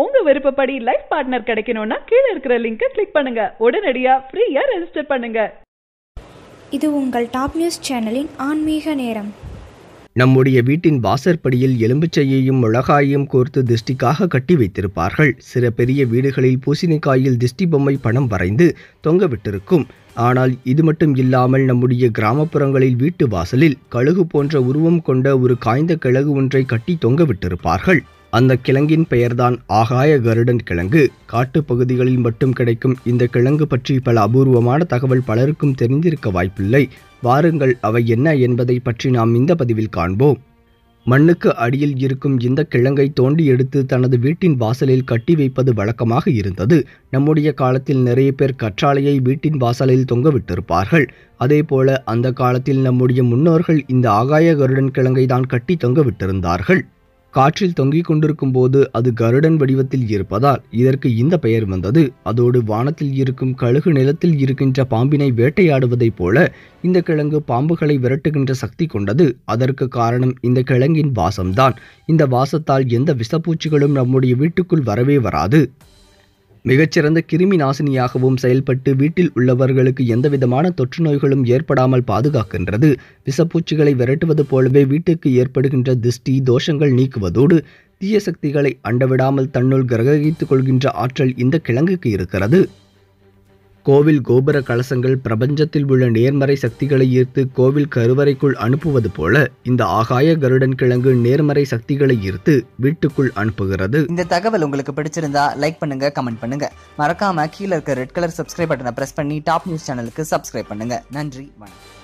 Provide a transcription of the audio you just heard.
உங்க விருப்பப்படி life partner கிடைக்கணும்னா கீழே இருக்கிற லிங்கை கிளிக் பண்ணுங்க உடனடியா ஃப்ரீயா ரெஜிஸ்டர் பண்ணுங்க இது உங்கள் டாப் நியூஸ் சேனலின் ஆன்மீக நேரம் நம்முடைய வீட்டின் வாசற்படியில் எலும்புச்சையையும் மிளகாயையும் கோர்த்து திஷ்டிக்காக கட்டி வைத்திருப்பார்கள் சில பெரிய வீடுகளில் பூசணிக்காயில் திஷ்டி பொம்மை பணம் வரைந்து தொங்கவிட்டிருக்கும் ஆனால் இது மட்டும் இல்லாமல் நம்முடைய கிராமப்புறங்களில் வீட்டு வாசலில் கழுகு போன்ற உருவம் கொண்ட ஒரு காய்ந்த கிழகு ஒன்றை கட்டி தொங்கவிட்டிருப்பார்கள் அந்த கிழங்கின் பெயர்தான் ஆகாய கருடன் கிழங்கு காட்டு பகுதிகளில் மட்டும் கிடைக்கும் இந்த கிழங்கு பற்றி பல அபூர்வமான தகவல் பலருக்கும் தெரிந்திருக்க வாய்ப்பில்லை வாருங்கள் அவை என்ன என்பதை பற்றி நாம் இந்த பதிவில் காண்போம் மண்ணுக்கு அடியில் இருக்கும் இந்த கிழங்கை தோண்டி எடுத்து தனது வீட்டின் வாசலில் கட்டி வைப்பது வழக்கமாக இருந்தது நம்முடைய காலத்தில் நிறைய பேர் கற்றாழையை வீட்டின் வாசலில் தொங்கவிட்டிருப்பார்கள் அதேபோல அந்த காலத்தில் நம்முடைய முன்னோர்கள் இந்த ஆகாய கருடன் கிழங்கை தான் கட்டி தொங்கவிட்டிருந்தார்கள் காற்றில் தொங்கிக் கொண்டிருக்கும் போது அது கருடன் வடிவத்தில் இருப்பதால் இதற்கு இந்த பெயர் வந்தது அதோடு வானத்தில் இருக்கும் கழுகு நிலத்தில் இருக்கின்ற பாம்பினை வேட்டையாடுவதைப் போல இந்த கிழங்கு பாம்புகளை விரட்டுகின்ற சக்தி கொண்டது அதற்கு காரணம் இந்த கிழங்கின் வாசம்தான் இந்த வாசத்தால் எந்த விஷப்பூச்சிகளும் நம்முடைய வீட்டுக்குள் வரவே வராது மிகச்சிறந்த கிருமி நாசினியாகவும் செயல்பட்டு வீட்டில் உள்ளவர்களுக்கு எந்தவிதமான தொற்று நோய்களும் ஏற்படாமல் பாதுகாக்கின்றது விஷப்பூச்சிகளை விரட்டுவது போலவே வீட்டுக்கு ஏற்படுகின்ற திஷ்டி தோஷங்கள் நீக்குவதோடு தீய சக்திகளை அண்டவிடாமல் தன்னுள் கிரகித்துக் கொள்கின்ற ஆற்றல் இந்த கிழங்குக்கு இருக்கிறது கோவில் கோபுர கலசங்கள் பிரபஞ்சத்தில் உள்ள நேர்மறை சக்திகளை ஈர்த்து கோவில் கருவறைக்குள் அனுப்புவது போல இந்த ஆகாய கருடன் கிழங்கு நேர்மறை சக்திகளை ஈர்த்து வீட்டுக்குள் அனுப்புகிறது இந்த தகவல் உங்களுக்கு பிடிச்சிருந்தா லைக் பண்ணுங்க கமெண்ட் பண்ணுங்க மறக்காம கீழே இருக்க ரெட் கலர் சப்ஸ்கிரைப் பட்டனை பிரஸ் பண்ணி டாப் நியூஸ் சேனலுக்கு சப்ஸ்கிரைப் பண்ணுங்க நன்றி வணக்கம்